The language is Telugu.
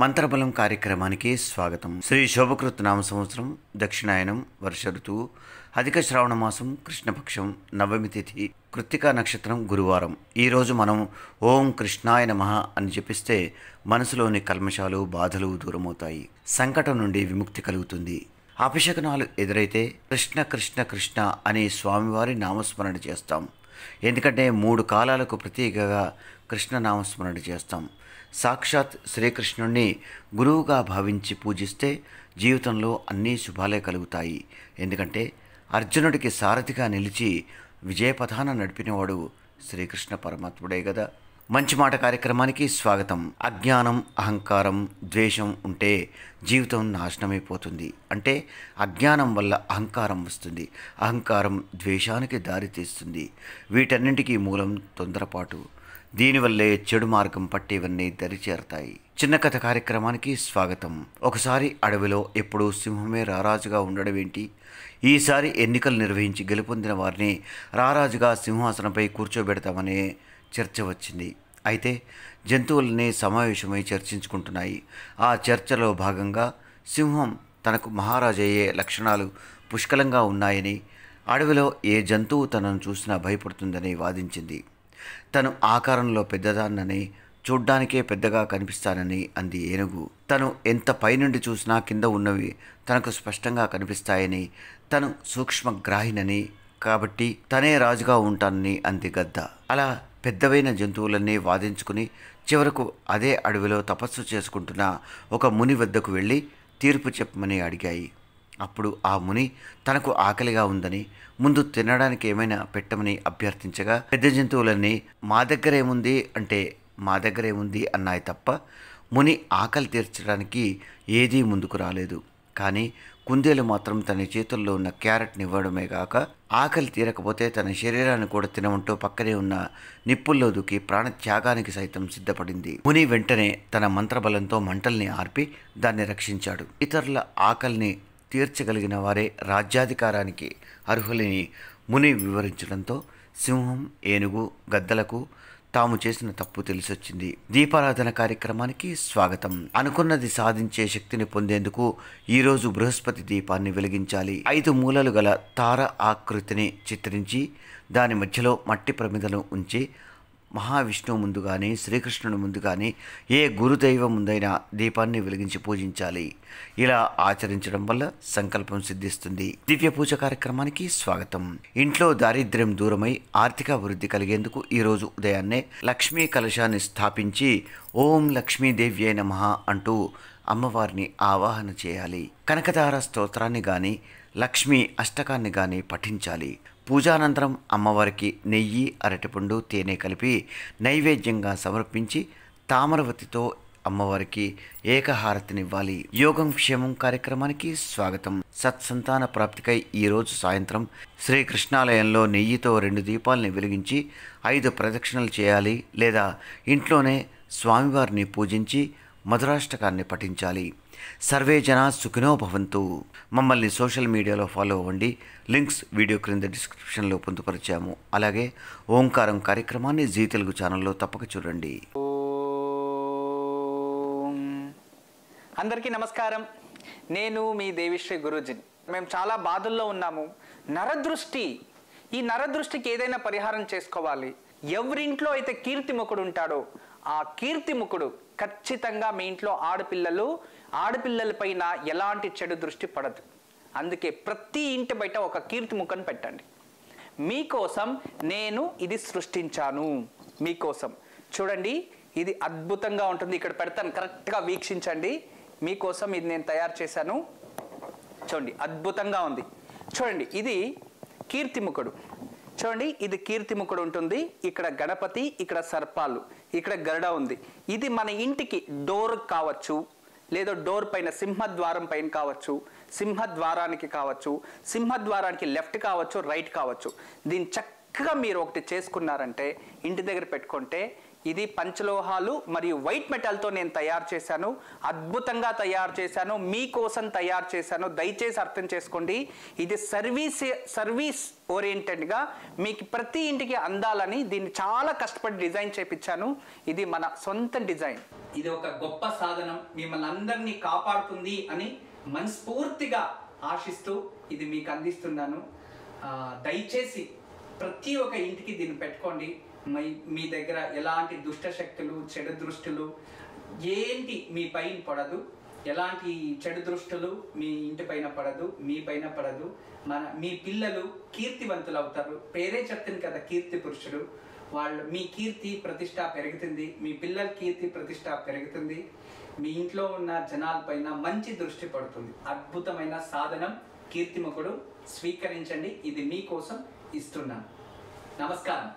మంత్రబలం కార్యక్రమానికి స్వాగతం శ్రీ శోభకృత్ నామ సంవత్సరం దక్షిణాయనం వర్ష ఋతువు అధిక శ్రావణ మాసం కృష్ణపక్షం నవమి తిథి కృత్తికా నక్షత్రం గురువారం ఈరోజు మనం ఓం కృష్ణాయ నమ అని జపిస్తే మనసులోని కల్మషాలు బాధలు దూరమవుతాయి సంకటం నుండి విముక్తి కలుగుతుంది అభిషకనాలు ఎదురైతే కృష్ణ కృష్ణ కృష్ణ అని స్వామివారి నామస్మరణ చేస్తాం ఎందుకంటే మూడు కాలాలకు ప్రతీకగా కృష్ణ నామస్మరణ చేస్తాం సాక్షాత్ శ్రీకృష్ణుణ్ణి గురువుగా భావించి పూజిస్తే జీవితంలో అన్ని శుభాలే కలుగుతాయి ఎందుకంటే అర్జునుడికి సారథిగా నిలిచి విజయపథాన నడిపినవాడు శ్రీకృష్ణ పరమాత్ముడే కదా మంచి మాట కార్యక్రమానికి స్వాగతం అజ్ఞానం అహంకారం ద్వేషం ఉంటే జీవితం నాశనమైపోతుంది అంటే అజ్ఞానం వల్ల అహంకారం వస్తుంది అహంకారం ద్వేషానికి దారితీస్తుంది వీటన్నింటికీ మూలం తొందరపాటు దీనివల్లే చెడు మార్గం పట్టేవన్నీ దరిచేరతాయి చిన్న కథ కార్యక్రమానికి స్వాగతం ఒకసారి అడవిలో ఎప్పుడూ సింహమే రారాజుగా ఉండడం ఏంటి ఈసారి ఎన్నికలు నిర్వహించి గెలుపొందిన వారిని రారాజుగా సింహాసనంపై కూర్చోబెడతామనే చర్చ వచ్చింది అయితే జంతువులనే సమావేశమై చర్చించుకుంటున్నాయి ఆ చర్చలో భాగంగా సింహం తనకు మహారాజయ్యే లక్షణాలు పుష్కలంగా ఉన్నాయని అడవిలో ఏ జంతువు తనను చూసినా భయపడుతుందని వాదించింది తను ఆకారంలో పెద్దదాన్నని చూడ్డానికే పెద్దగా కనిపిస్తానని అంది ఏనుగు తను ఎంత పైనుండి చూసినా కింద ఉన్నవి తనకు స్పష్టంగా కనిపిస్తాయని తను సూక్ష్మగ్రాహినని కాబట్టి తనే రాజుగా ఉంటానని అంది గద్ద అలా పెద్దవైన జంతువులన్నీ వాదించుకుని చివరకు అదే అడవిలో తపస్సు చేసుకుంటున్న ఒక ముని వద్దకు వెళ్ళి తీర్పు చెప్పమని అడిగాయి అప్పుడు ఆ ముని తనకు ఆకలిగా ఉందని ముందు తినడానికి ఏమైనా పెట్టమని అభ్యర్థించగా పెద్ద జంతువులన్నీ మా దగ్గరేముంది అంటే మా దగ్గరేముంది అన్నాయి తప్ప ముని ఆకలి తీర్చడానికి ఏదీ ముందుకు రాలేదు కానీ కుందేలు మాత్రం తన చేతుల్లో ఉన్న క్యారెట్ని ఇవ్వడమే కాక ఆకలి తీరకపోతే తన శరీరాన్ని కూడా తినమంటూ పక్కనే ఉన్న నిప్పుల్లో దూకి ప్రాణత్యాగానికి సైతం సిద్ధపడింది ముని వెంటనే తన మంత్రబలంతో మంటల్ని ఆర్పి దాన్ని రక్షించాడు ఇతరుల ఆకలిని తీర్చగలిగిన వారే రాజ్యాధికారానికి అర్హులని ముని వివరించడంతో సింహం ఏనుగు గద్దలకు తాము చేసిన తప్పు తెలిసొచ్చింది దీపారాధన కార్యక్రమానికి స్వాగతం అనుకున్నది సాధించే శక్తిని పొందేందుకు ఈరోజు బృహస్పతి దీపాన్ని వెలిగించాలి ఐదు మూలలు గల తార ఆకృతిని చిత్రించి దాని మధ్యలో మట్టి ప్రమిదను ఉంచి మహావిష్ణువు ముందు కానీ శ్రీకృష్ణుని ముందు కానీ ఏ గురుదైవం ముందైనా దీపాన్ని వెలిగించి పూజించాలి ఇలా ఆచరించడం వల్ల సంకల్పం సిద్ధిస్తుంది దివ్య పూజ కార్యక్రమానికి స్వాగతం ఇంట్లో దారిద్ర్యం దూరమై ఆర్థిక అభివృద్ధి కలిగేందుకు ఈరోజు ఉదయాన్నే లక్ష్మీ కలశాన్ని స్థాపించి ఓం లక్ష్మీదేవి అయిన మహా అంటూ అమ్మవారిని ఆవాహన చేయాలి కనకధార స్తోత్రాన్ని కానీ లక్ష్మి అష్టకాన్ని కానీ పఠించాలి పూజానంతరం అమ్మవారికి నెయ్యి అరటిపండు తేనె కలిపి నైవేద్యంగా సమర్పించి తామరవతితో అమ్మవారికి ఏకహారతినివ్వాలి యోగం క్షేమం కార్యక్రమానికి స్వాగతం సత్సంతాన ప్రాప్తికై ఈరోజు సాయంత్రం శ్రీకృష్ణాలయంలో నెయ్యితో రెండు దీపాలని వెలిగించి ఐదు ప్రదక్షిణలు చేయాలి లేదా ఇంట్లోనే స్వామివారిని పూజించి మధురాష్టకాన్ని పఠించాలి సర్వే జనా సుఖినో భవంతు మమ్మల్ని సోషల్ మీడియాలో ఫాలో అవ్వండి లింక్స్ వీడియో క్రింద డిస్క్రిప్షన్లో పొందుపరిచాము అలాగే ఓంకారం కార్యక్రమాన్ని జీ తెలుగు ఛానల్లో తప్పక చూడండి అందరికీ నమస్కారం నేను మీ దేవిశ్రీ గురుజీ మేము చాలా బాధల్లో ఉన్నాము నరదృష్టి ఈ నరదృష్టికి ఏదైనా పరిహారం చేసుకోవాలి ఎవరింట్లో అయితే కీర్తిముఖుడు ఉంటాడో ఆ కీర్తిముఖుడు ఖచ్చితంగా మీ ఇంట్లో ఆడపిల్లలు ఆడపిల్లలపైన ఎలాంటి చెడు దృష్టి పడదు అందుకే ప్రతి ఇంటి బయట ఒక కీర్తి ముఖం పెట్టండి మీకోసం నేను ఇది సృష్టించాను మీకోసం చూడండి ఇది అద్భుతంగా ఉంటుంది ఇక్కడ పెడతాను కరెక్ట్గా వీక్షించండి మీకోసం ఇది నేను తయారు చేశాను చూడండి అద్భుతంగా ఉంది చూడండి ఇది కీర్తిముఖుడు చూడండి ఇది కీర్తిముఖుడు ఉంటుంది ఇక్కడ గణపతి ఇక్కడ సర్పాలు ఇక్కడ గరుడ ఉంది ఇది మన ఇంటికి డోర్ కావచ్చు లేదా డోర్ పైన సింహద్వారం పైన కావచ్చు సింహద్వారానికి కావచ్చు సింహద్వారానికి లెఫ్ట్ కావచ్చు రైట్ కావచ్చు దీన్ని చక్కగా మీరు ఒకటి చేసుకున్నారంటే ఇంటి దగ్గర పెట్టుకుంటే ఇది పంచలోహాలు మరియు వైట్ మెటల్తో నేను తయారు చేశాను అద్భుతంగా తయారు చేశాను మీకోసం తయారు చేశాను దయచేసి అర్థం చేసుకోండి ఇది సర్వీస్ సర్వీస్ ఓరియంటెడ్గా మీకు ప్రతి ఇంటికి అందాలని దీన్ని చాలా కష్టపడి డిజైన్ చేపించాను ఇది మన సొంత డిజైన్ ఇది ఒక గొప్ప సాధనం మిమ్మల్ని అందరినీ కాపాడుతుంది అని మనస్ఫూర్తిగా ఆశిస్తూ ఇది మీకు అందిస్తున్నాను దయచేసి ప్రతి ఒక్క ఇంటికి దీన్ని పెట్టుకోండి మీ మీ దగ్గర ఎలాంటి దుష్ట శక్తులు చెడు దృష్టిలు ఏంటి మీ పైన పడదు ఎలాంటి చెడు దృష్టులు మీ ఇంటి పైన పడదు మీ పైన పడదు మన మీ పిల్లలు కీర్తివంతులు అవుతారు పేరే చెప్తుంది కదా కీర్తి పురుషుడు వాళ్ళు మీ కీర్తి ప్రతిష్ట పెరుగుతుంది మీ పిల్లల కీర్తి ప్రతిష్ట పెరుగుతుంది మీ ఇంట్లో ఉన్న జనాలపైన మంచి దృష్టి పడుతుంది అద్భుతమైన సాధనం కీర్తిముఖుడు స్వీకరించండి ఇది మీకోసం ఇస్తున్నాను నమస్కారం